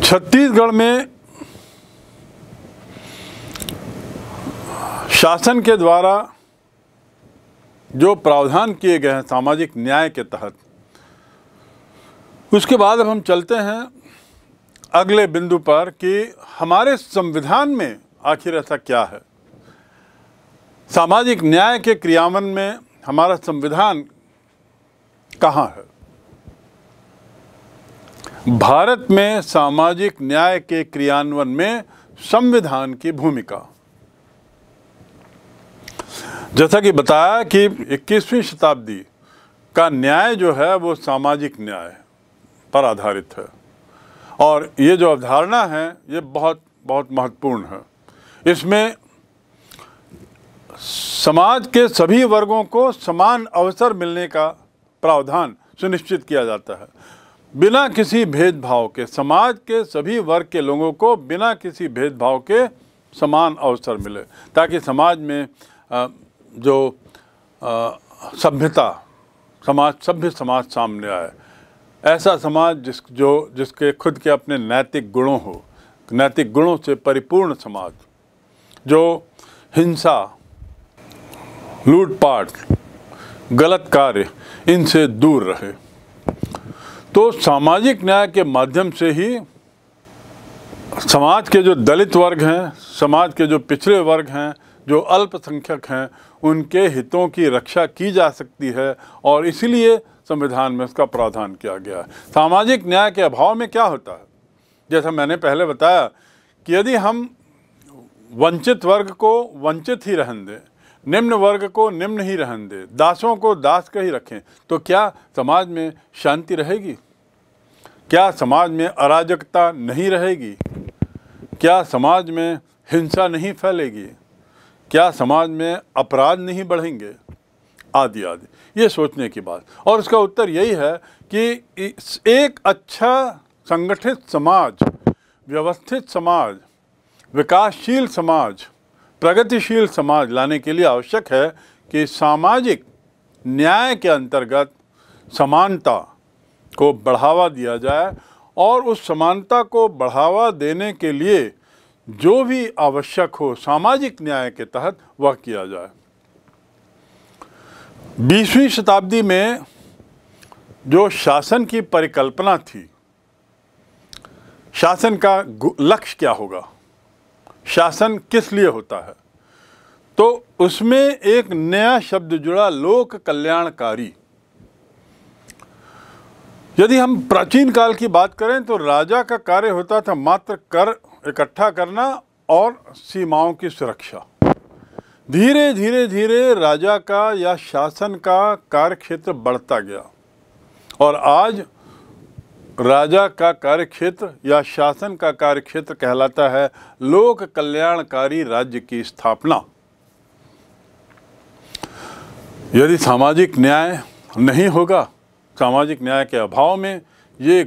छत्तीसगढ़ में शासन के द्वारा जो प्रावधान किए गए हैं सामाजिक न्याय के तहत उसके बाद अब हम चलते हैं अगले बिंदु पर कि हमारे संविधान में आखिर ऐसा क्या है सामाजिक न्याय के क्रियान्वयन में हमारा संविधान कहाँ है भारत में सामाजिक न्याय के क्रियान्वयन में संविधान की भूमिका जैसा कि बताया कि 21वीं शताब्दी का न्याय जो है वो सामाजिक न्याय पर आधारित है और ये जो अवधारणा है ये बहुत बहुत महत्वपूर्ण है इसमें समाज के सभी वर्गों को समान अवसर मिलने का प्रावधान सुनिश्चित किया जाता है बिना किसी भेदभाव के समाज के सभी वर्ग के लोगों को बिना किसी भेदभाव के समान अवसर मिले ताकि समाज में जो सभ्यता समाज सभ्य समाज सामने आए ऐसा समाज जिस जो जिसके खुद के अपने नैतिक गुणों हो नैतिक गुणों से परिपूर्ण समाज जो हिंसा लूटपाट गलत कार्य इनसे दूर रहे तो सामाजिक न्याय के माध्यम से ही समाज के जो दलित वर्ग हैं समाज के जो पिछड़े वर्ग हैं जो अल्पसंख्यक हैं उनके हितों की रक्षा की जा सकती है और इसलिए संविधान में उसका प्रावधान किया गया है सामाजिक न्याय के अभाव में क्या होता है जैसा मैंने पहले बताया कि यदि हम वंचित वर्ग को वंचित ही रहन दें निम्न वर्ग को निम्न ही रहन दे दासों को दास का ही रखें तो क्या समाज में शांति रहेगी क्या समाज में अराजकता नहीं रहेगी क्या समाज में हिंसा नहीं फैलेगी क्या समाज में अपराध नहीं बढ़ेंगे आदि आदि ये सोचने की बात और उसका उत्तर यही है कि एक अच्छा संगठित समाज व्यवस्थित समाज विकासशील समाज प्रगतिशील समाज लाने के लिए आवश्यक है कि सामाजिक न्याय के अंतर्गत समानता को बढ़ावा दिया जाए और उस समानता को बढ़ावा देने के लिए जो भी आवश्यक हो सामाजिक न्याय के तहत वह किया जाए बीसवीं शताब्दी में जो शासन की परिकल्पना थी शासन का लक्ष्य क्या होगा शासन किस लिए होता है तो उसमें एक नया शब्द जुड़ा लोक कल्याणकारी यदि हम प्राचीन काल की बात करें तो राजा का कार्य होता था मात्र कर इकट्ठा करना और सीमाओं की सुरक्षा धीरे धीरे धीरे राजा का या शासन का कार्य क्षेत्र बढ़ता गया और आज राजा का कार्यक्षेत्र या शासन का कार्यक्षेत्र कहलाता है लोक कल्याणकारी राज्य की स्थापना यदि सामाजिक न्याय नहीं होगा सामाजिक न्याय के अभाव में ये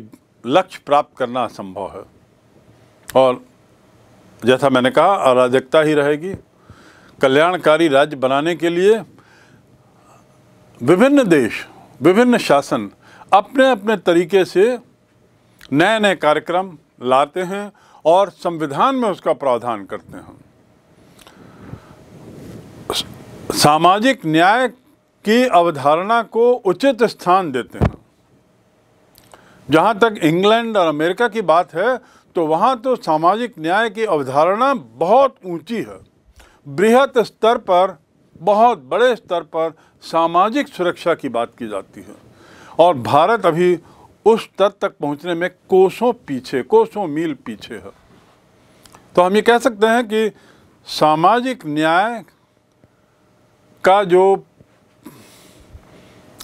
लक्ष्य प्राप्त करना असंभव है और जैसा मैंने कहा अराजकता ही रहेगी कल्याणकारी राज्य बनाने के लिए विभिन्न देश विभिन्न शासन अपने अपने तरीके से नए नए कार्यक्रम लाते हैं और संविधान में उसका प्रावधान करते हैं सामाजिक न्याय की अवधारणा को उचित स्थान देते हैं जहाँ तक इंग्लैंड और अमेरिका की बात है तो वहाँ तो सामाजिक न्याय की अवधारणा बहुत ऊंची है बृहद स्तर पर बहुत बड़े स्तर पर सामाजिक सुरक्षा की बात की जाती है और भारत अभी उस स्तर तक पहुंचने में कोसों पीछे कोसों मील पीछे है तो हम ये कह सकते हैं कि सामाजिक न्याय का जो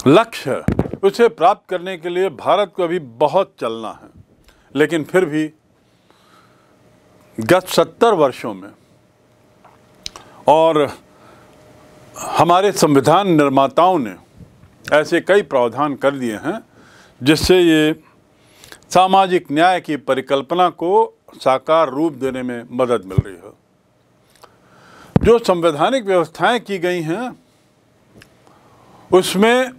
लक्ष्य है उसे प्राप्त करने के लिए भारत को अभी बहुत चलना है लेकिन फिर भी गत सत्तर वर्षों में और हमारे संविधान निर्माताओं ने ऐसे कई प्रावधान कर दिए हैं जिससे ये सामाजिक न्याय की परिकल्पना को साकार रूप देने में मदद मिल रही है जो संवैधानिक व्यवस्थाएं की गई हैं उसमें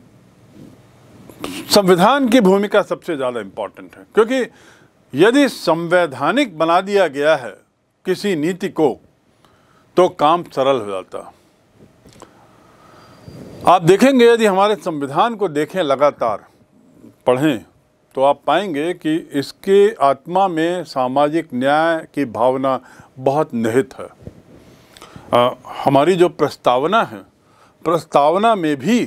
संविधान की भूमिका सबसे ज़्यादा इम्पॉर्टेंट है क्योंकि यदि संवैधानिक बना दिया गया है किसी नीति को तो काम सरल हो जाता आप देखेंगे यदि हमारे संविधान को देखें लगातार पढ़ें तो आप पाएंगे कि इसके आत्मा में सामाजिक न्याय की भावना बहुत निहित है आ, हमारी जो प्रस्तावना है प्रस्तावना में भी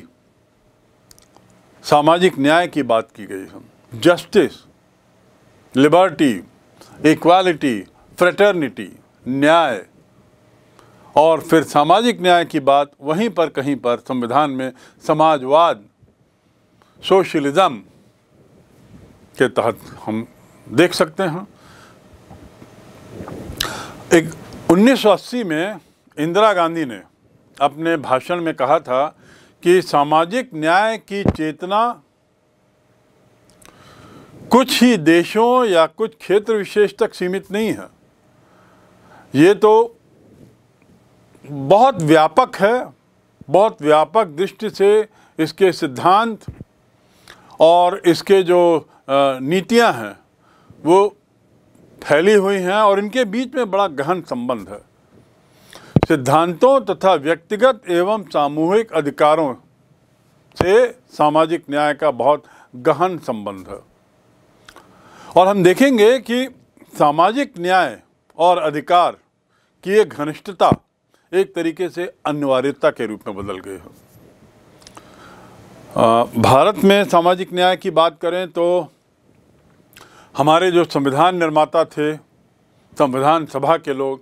सामाजिक न्याय की बात की गई है जस्टिस लिबर्टी इक्वालिटी फ्रेटर्निटी न्याय और फिर सामाजिक न्याय की बात वहीं पर कहीं पर संविधान में समाजवाद सोशलिज़म के तहत हम देख सकते हैं एक 1980 में इंदिरा गांधी ने अपने भाषण में कहा था कि सामाजिक न्याय की चेतना कुछ ही देशों या कुछ क्षेत्र विशेष तक सीमित नहीं है ये तो बहुत व्यापक है बहुत व्यापक दृष्टि से इसके सिद्धांत और इसके जो नीतियां हैं वो फैली हुई हैं और इनके बीच में बड़ा गहन संबंध है सिद्धांतों तथा व्यक्तिगत एवं सामूहिक अधिकारों से सामाजिक न्याय का बहुत गहन संबंध है और हम देखेंगे कि सामाजिक न्याय और अधिकार की ये घनिष्ठता एक तरीके से अनिवार्यता के रूप में बदल गई है भारत में सामाजिक न्याय की बात करें तो हमारे जो संविधान निर्माता थे संविधान सभा के लोग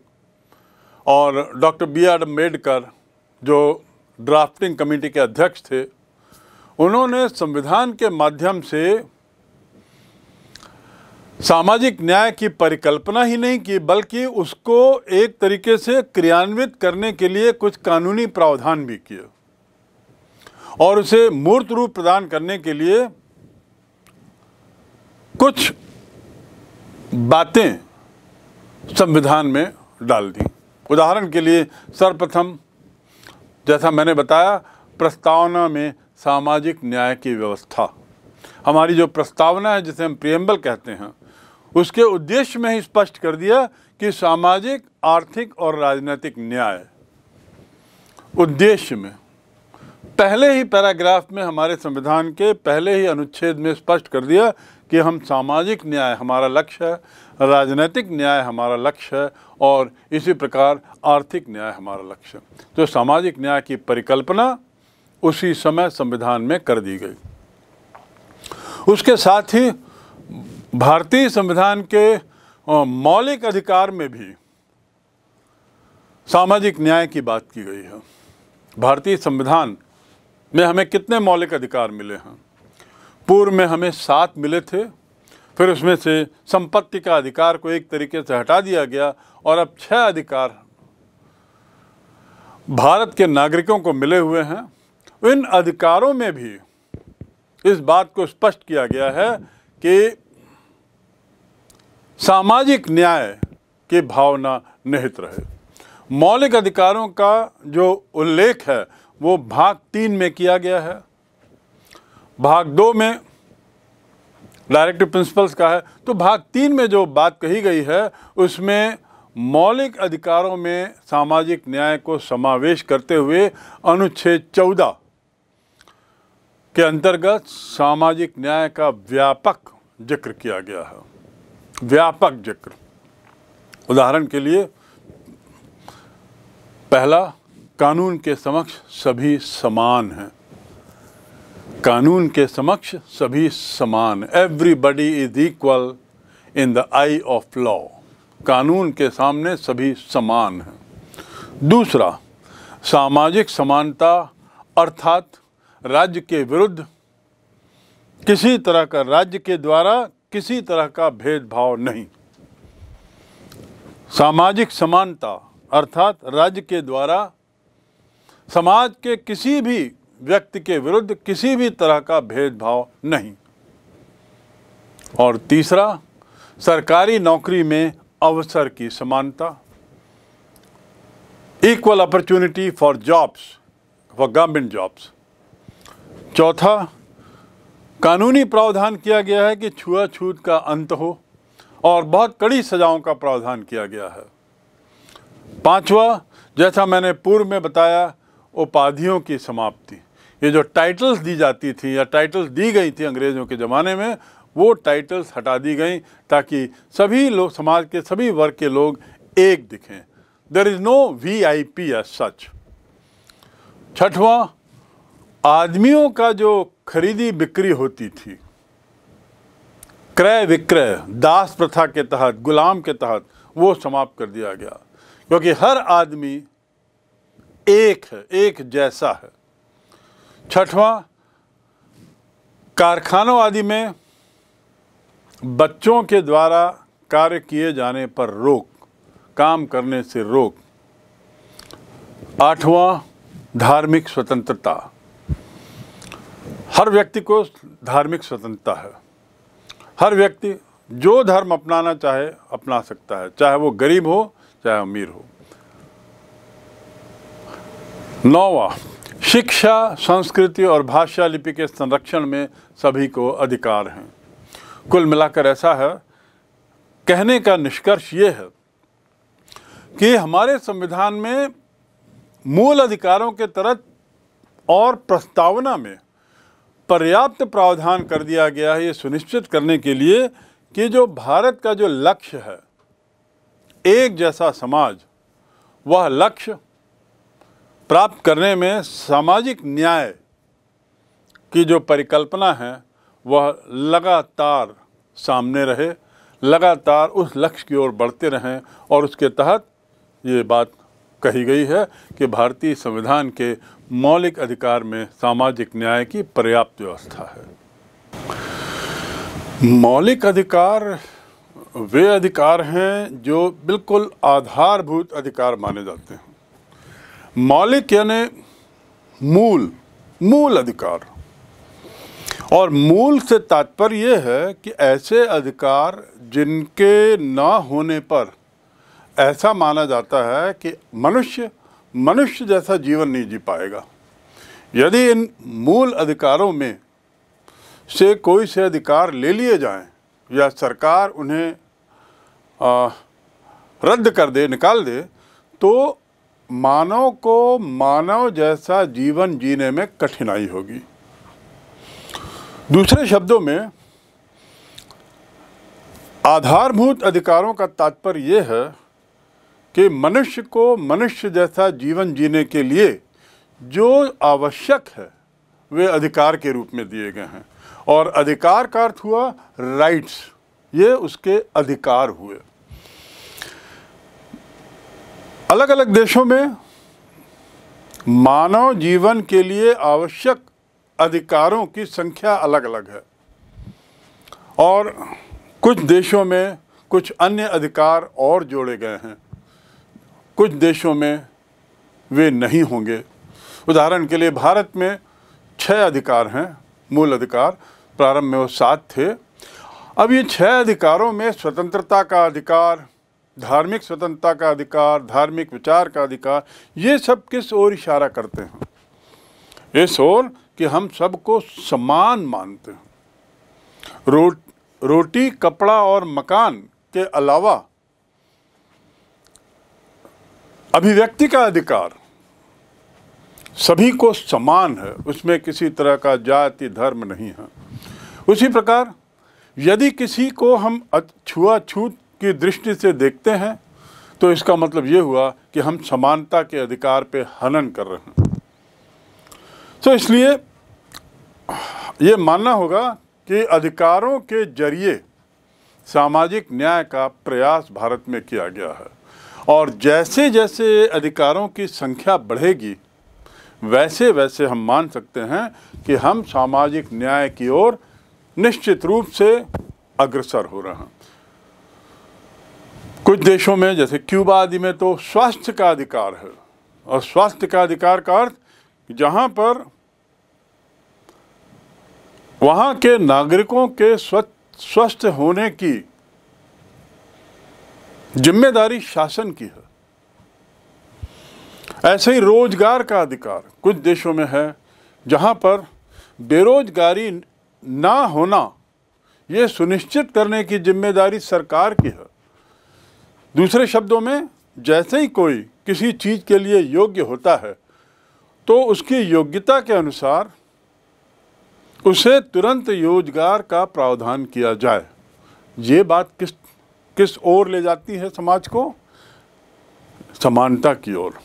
और डॉक्टर बी आर अम्बेडकर जो ड्राफ्टिंग कमेटी के अध्यक्ष थे उन्होंने संविधान के माध्यम से सामाजिक न्याय की परिकल्पना ही नहीं की बल्कि उसको एक तरीके से क्रियान्वित करने के लिए कुछ कानूनी प्रावधान भी किए और उसे मूर्त रूप प्रदान करने के लिए कुछ बातें संविधान में डाल दी उदाहरण के लिए सर्वप्रथम जैसा मैंने बताया प्रस्तावना में सामाजिक न्याय की व्यवस्था हमारी जो प्रस्तावना है जिसे हम प्रियम्बल कहते हैं उसके उद्देश्य में ही स्पष्ट कर दिया कि सामाजिक आर्थिक और राजनीतिक न्याय उद्देश्य में पहले ही पैराग्राफ में हमारे संविधान के पहले ही अनुच्छेद में स्पष्ट कर दिया कि हम सामाजिक न्याय हमारा लक्ष्य है राजनीतिक न्याय हमारा लक्ष्य है और इसी प्रकार आर्थिक न्याय हमारा लक्ष्य है तो सामाजिक न्याय की परिकल्पना उसी समय संविधान में कर दी गई उसके साथ ही भारतीय संविधान के मौलिक अधिकार में भी सामाजिक न्याय की बात की गई है भारतीय संविधान में हमें कितने मौलिक अधिकार मिले हैं पूर्व में हमें सात मिले थे फिर उसमें से संपत्ति का अधिकार को एक तरीके से हटा दिया गया और अब छह अधिकार भारत के नागरिकों को मिले हुए हैं इन अधिकारों में भी इस बात को स्पष्ट किया गया है कि सामाजिक न्याय की भावना निहित रहे मौलिक अधिकारों का जो उल्लेख है वो भाग तीन में किया गया है भाग दो में डायरेक्टिव प्रिंसिपल्स का है तो भाग तीन में जो बात कही गई है उसमें मौलिक अधिकारों में सामाजिक न्याय को समावेश करते हुए अनुच्छेद चौदह के अंतर्गत सामाजिक न्याय का व्यापक जिक्र किया गया है व्यापक जिक्र उदाहरण के लिए पहला कानून के समक्ष सभी समान हैं कानून के समक्ष सभी समान everybody is equal in the eye of law कानून के सामने सभी समान हैं दूसरा सामाजिक समानता अर्थात राज्य के विरुद्ध किसी तरह का राज्य के द्वारा किसी तरह का भेदभाव नहीं सामाजिक समानता अर्थात राज्य के द्वारा समाज के किसी भी व्यक्ति के विरुद्ध किसी भी तरह का भेदभाव नहीं और तीसरा सरकारी नौकरी में अवसर की समानता equal opportunity for jobs for government jobs चौथा कानूनी प्रावधान किया गया है कि छुआछूत का अंत हो और बहुत कड़ी सजाओं का प्रावधान किया गया है पांचवा जैसा मैंने पूर्व में बताया उपाधियों की समाप्ति ये जो टाइटल्स दी जाती थी या टाइटल्स दी गई थी अंग्रेज़ों के ज़माने में वो टाइटल्स हटा दी गई ताकि सभी लोग समाज के सभी वर्ग के लोग एक दिखें there is no V I P s such छठवा आदमियों का जो खरीदी बिक्री होती थी क्रय विक्रय दास प्रथा के तहत गुलाम के तहत वो समाप्त कर दिया गया क्योंकि हर आदमी एक है एक जैसा है छठवां कारखानों आदि में बच्चों के द्वारा कार्य किए जाने पर रोक काम करने से रोक आठवां धार्मिक स्वतंत्रता हर व्यक्ति को धार्मिक स्वतंत्रता है हर व्यक्ति जो धर्म अपनाना चाहे अपना सकता है चाहे वो गरीब हो चाहे अमीर हो नौवा शिक्षा संस्कृति और भाषा लिपि के संरक्षण में सभी को अधिकार हैं कुल मिलाकर ऐसा है कहने का निष्कर्ष ये है कि हमारे संविधान में मूल अधिकारों के तरह और प्रस्तावना में पर्याप्त प्रावधान कर दिया गया है ये सुनिश्चित करने के लिए कि जो भारत का जो लक्ष्य है एक जैसा समाज वह लक्ष्य प्राप्त करने में सामाजिक न्याय की जो परिकल्पना है वह लगातार सामने रहे लगातार उस लक्ष्य की ओर बढ़ते रहें और उसके तहत ये बात कही गई है कि भारतीय संविधान के मौलिक अधिकार में सामाजिक न्याय की पर्याप्त व्यवस्था है मौलिक अधिकार वे अधिकार हैं जो बिल्कुल आधारभूत अधिकार माने जाते हैं मालिक यानी मूल मूल अधिकार और मूल से तात्पर्य ये है कि ऐसे अधिकार जिनके ना होने पर ऐसा माना जाता है कि मनुष्य मनुष्य जैसा जीवन नहीं जी पाएगा यदि इन मूल अधिकारों में से कोई से अधिकार ले लिए जाएं या सरकार उन्हें रद्द कर दे निकाल दे तो मानव को मानव जैसा जीवन जीने में कठिनाई होगी दूसरे शब्दों में आधारभूत अधिकारों का तात्पर्य यह है कि मनुष्य को मनुष्य जैसा जीवन जीने के लिए जो आवश्यक है वे अधिकार के रूप में दिए गए हैं और अधिकार का अर्थ हुआ राइट्स ये उसके अधिकार हुए अलग अलग देशों में मानव जीवन के लिए आवश्यक अधिकारों की संख्या अलग अलग है और कुछ देशों में कुछ अन्य अधिकार और जोड़े गए हैं कुछ देशों में वे नहीं होंगे उदाहरण के लिए भारत में छः अधिकार हैं मूल अधिकार प्रारंभ में वो सात थे अब ये छः अधिकारों में स्वतंत्रता का अधिकार धार्मिक स्वतंत्रता का अधिकार धार्मिक विचार का अधिकार ये सब किस ओर इशारा करते हैं इस ओर कि हम सबको समान मानते हैं रो, रोटी कपड़ा और मकान के अलावा अभिव्यक्ति का अधिकार सभी को समान है उसमें किसी तरह का जाति धर्म नहीं है उसी प्रकार यदि किसी को हम छुआछूत की दृष्टि से देखते हैं तो इसका मतलब ये हुआ कि हम समानता के अधिकार पे हनन कर रहे हैं तो इसलिए ये मानना होगा कि अधिकारों के जरिए सामाजिक न्याय का प्रयास भारत में किया गया है और जैसे जैसे अधिकारों की संख्या बढ़ेगी वैसे वैसे हम मान सकते हैं कि हम सामाजिक न्याय की ओर निश्चित रूप से अग्रसर हो रहे हैं कुछ देशों में जैसे क्यूबा आदि में तो स्वास्थ्य का अधिकार है और स्वास्थ्य का अधिकार का अर्थ जहाँ पर वहाँ के नागरिकों के स्वस्थ होने की जिम्मेदारी शासन की है ऐसे ही रोजगार का अधिकार कुछ देशों में है जहाँ पर बेरोजगारी ना होना ये सुनिश्चित करने की जिम्मेदारी सरकार की है दूसरे शब्दों में जैसे ही कोई किसी चीज़ के लिए योग्य होता है तो उसकी योग्यता के अनुसार उसे तुरंत रोजगार का प्रावधान किया जाए ये बात किस किस ओर ले जाती है समाज को समानता की ओर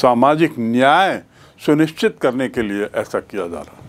सामाजिक न्याय सुनिश्चित करने के लिए ऐसा किया जा रहा